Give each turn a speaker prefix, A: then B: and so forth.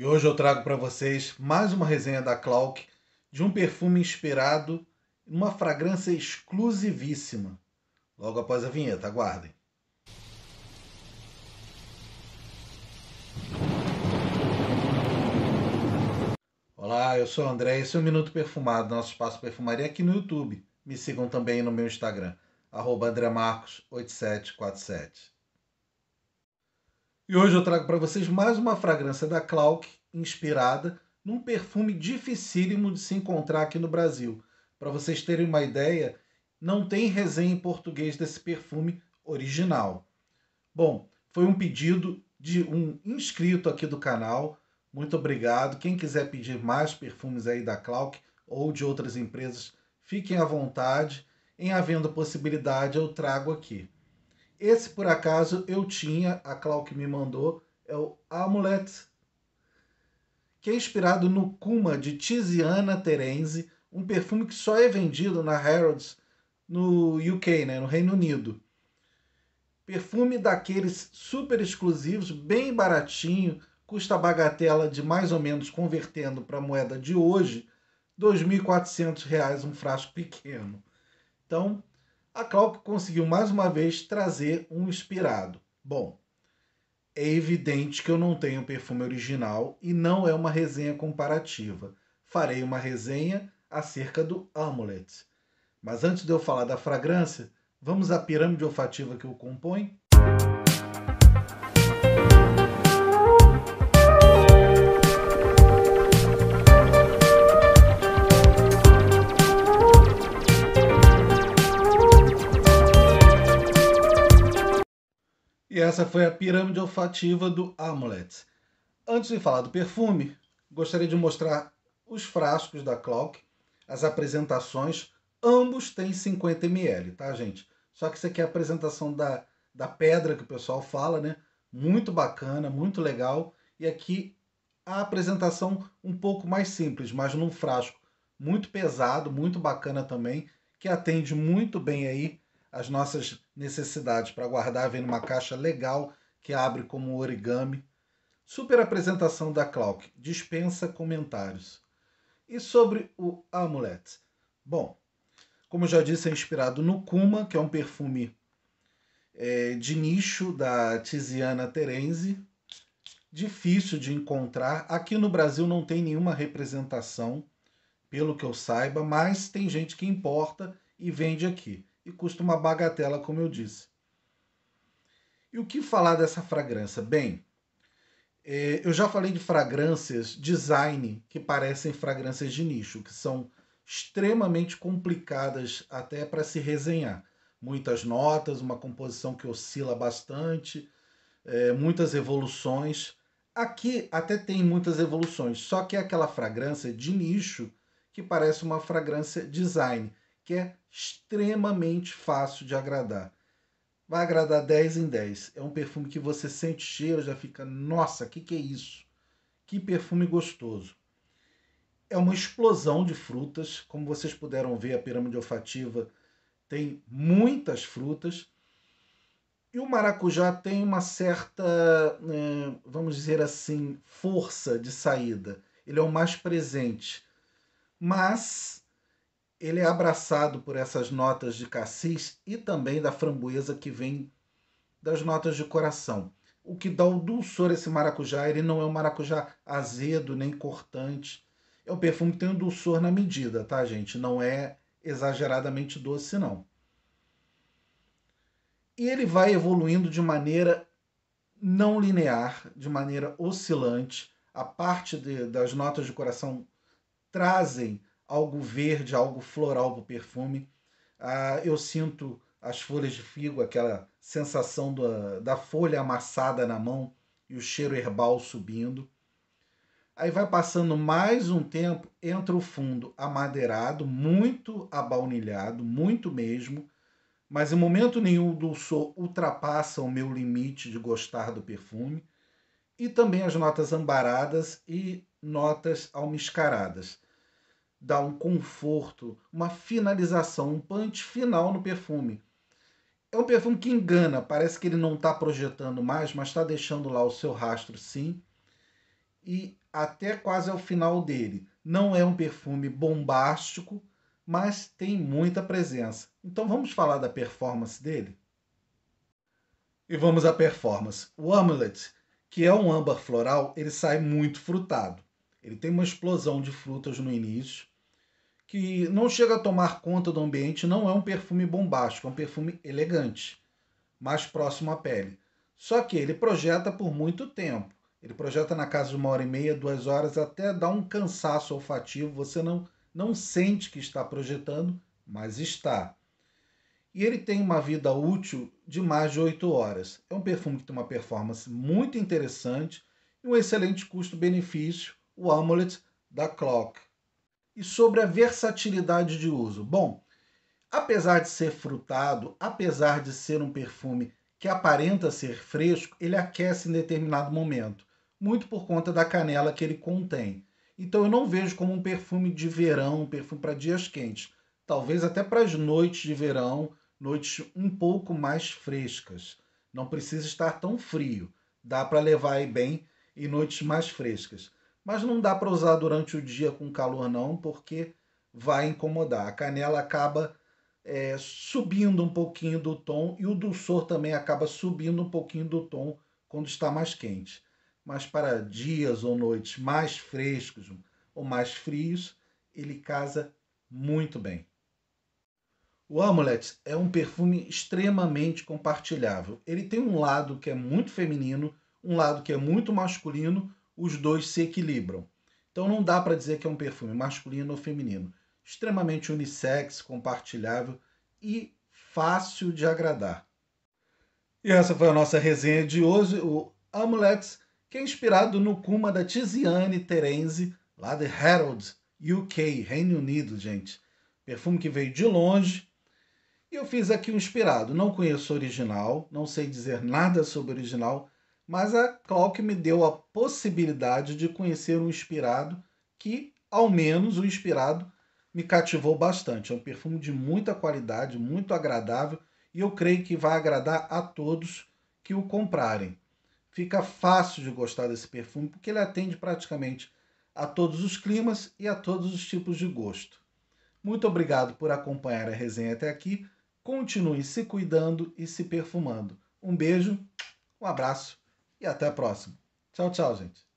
A: E hoje eu trago para vocês mais uma resenha da Clark de um perfume inspirado em uma fragrância exclusivíssima. Logo após a vinheta, aguardem. Olá, eu sou o André, esse é o Minuto Perfumado, nosso espaço perfumaria aqui no YouTube. Me sigam também no meu Instagram, arroba 8747 e hoje eu trago para vocês mais uma fragrância da Clark, inspirada num perfume dificílimo de se encontrar aqui no Brasil. Para vocês terem uma ideia, não tem resenha em português desse perfume original. Bom, foi um pedido de um inscrito aqui do canal. Muito obrigado. Quem quiser pedir mais perfumes aí da Clark ou de outras empresas, fiquem à vontade. Em havendo possibilidade, eu trago aqui. Esse, por acaso, eu tinha, a Clau que me mandou, é o Amulet, que é inspirado no Kuma de Tiziana Terenzi, um perfume que só é vendido na Harrods no UK, né, no Reino Unido. Perfume daqueles super exclusivos, bem baratinho, custa bagatela de mais ou menos, convertendo para moeda de hoje, R$ 2.400 um frasco pequeno. Então, a Cláudia conseguiu mais uma vez trazer um inspirado. Bom, é evidente que eu não tenho perfume original e não é uma resenha comparativa. Farei uma resenha acerca do Amulet. Mas antes de eu falar da fragrância, vamos à pirâmide olfativa que o compõe? E essa foi a pirâmide olfativa do Amulet. Antes de falar do perfume, gostaria de mostrar os frascos da Clock, as apresentações. Ambos têm 50 ml, tá, gente? Só que isso aqui é a apresentação da, da pedra que o pessoal fala, né? Muito bacana, muito legal. E aqui a apresentação um pouco mais simples, mas num frasco muito pesado, muito bacana também, que atende muito bem aí as nossas necessidades para guardar vem numa caixa legal que abre como origami. Super apresentação da Clock, dispensa comentários. E sobre o Amulet? Bom, como já disse, é inspirado no Kuma, que é um perfume é, de nicho da Tiziana Terenzi. Difícil de encontrar. Aqui no Brasil não tem nenhuma representação, pelo que eu saiba, mas tem gente que importa e vende aqui e custa uma bagatela, como eu disse. E o que falar dessa fragrância? Bem, é, eu já falei de fragrâncias design que parecem fragrâncias de nicho, que são extremamente complicadas até para se resenhar. Muitas notas, uma composição que oscila bastante, é, muitas evoluções. Aqui até tem muitas evoluções, só que é aquela fragrância de nicho que parece uma fragrância design, que é extremamente fácil de agradar. Vai agradar 10 em 10. É um perfume que você sente cheiro, já fica, nossa, que que é isso? Que perfume gostoso. É uma explosão de frutas, como vocês puderam ver, a pirâmide olfativa tem muitas frutas. E o maracujá tem uma certa, eh, vamos dizer assim, força de saída. Ele é o mais presente. Mas ele é abraçado por essas notas de cassis e também da framboesa que vem das notas de coração. O que dá o dulçor a esse maracujá, ele não é um maracujá azedo nem cortante. É um perfume que tem um dulçor na medida, tá, gente? Não é exageradamente doce, não. E ele vai evoluindo de maneira não linear, de maneira oscilante. A parte de, das notas de coração trazem algo verde, algo floral para o perfume. Ah, eu sinto as folhas de figo, aquela sensação da, da folha amassada na mão e o cheiro herbal subindo. Aí vai passando mais um tempo, entra o fundo amadeirado, muito abaunilhado, muito mesmo, mas em momento nenhum o dulçor ultrapassa o meu limite de gostar do perfume. E também as notas ambaradas e notas almiscaradas dá um conforto, uma finalização, um punch final no perfume. É um perfume que engana, parece que ele não está projetando mais, mas está deixando lá o seu rastro sim. E até quase ao final dele. Não é um perfume bombástico, mas tem muita presença. Então vamos falar da performance dele? E vamos à performance. O Amulet, que é um âmbar floral, ele sai muito frutado. Ele tem uma explosão de frutas no início, que não chega a tomar conta do ambiente, não é um perfume bombástico, é um perfume elegante, mais próximo à pele. Só que ele projeta por muito tempo. Ele projeta na casa de uma hora e meia, duas horas, até dar um cansaço olfativo. Você não, não sente que está projetando, mas está. E ele tem uma vida útil de mais de oito horas. É um perfume que tem uma performance muito interessante e um excelente custo-benefício o Amulet da Clock. E sobre a versatilidade de uso. Bom, apesar de ser frutado, apesar de ser um perfume que aparenta ser fresco, ele aquece em determinado momento, muito por conta da canela que ele contém. Então eu não vejo como um perfume de verão, um perfume para dias quentes, talvez até para as noites de verão, noites um pouco mais frescas. Não precisa estar tão frio, dá para levar aí bem em noites mais frescas mas não dá para usar durante o dia com calor não, porque vai incomodar. A canela acaba é, subindo um pouquinho do tom e o dulçor também acaba subindo um pouquinho do tom quando está mais quente. Mas para dias ou noites mais frescos ou mais frios, ele casa muito bem. O Amulet é um perfume extremamente compartilhável. Ele tem um lado que é muito feminino, um lado que é muito masculino, os dois se equilibram. Então não dá para dizer que é um perfume masculino ou feminino. Extremamente unissex, compartilhável e fácil de agradar. E essa foi a nossa resenha de hoje, o Amulex, que é inspirado no Kuma da Tiziane Terenzi, lá de Herald, UK, Reino Unido, gente. Perfume que veio de longe. E eu fiz aqui um inspirado. Não conheço o original, não sei dizer nada sobre o original, mas a é Clock me deu a possibilidade de conhecer um inspirado que, ao menos o inspirado, me cativou bastante. É um perfume de muita qualidade, muito agradável e eu creio que vai agradar a todos que o comprarem. Fica fácil de gostar desse perfume porque ele atende praticamente a todos os climas e a todos os tipos de gosto. Muito obrigado por acompanhar a resenha até aqui. Continue se cuidando e se perfumando. Um beijo, um abraço e até a próxima. Tchau, tchau, gente.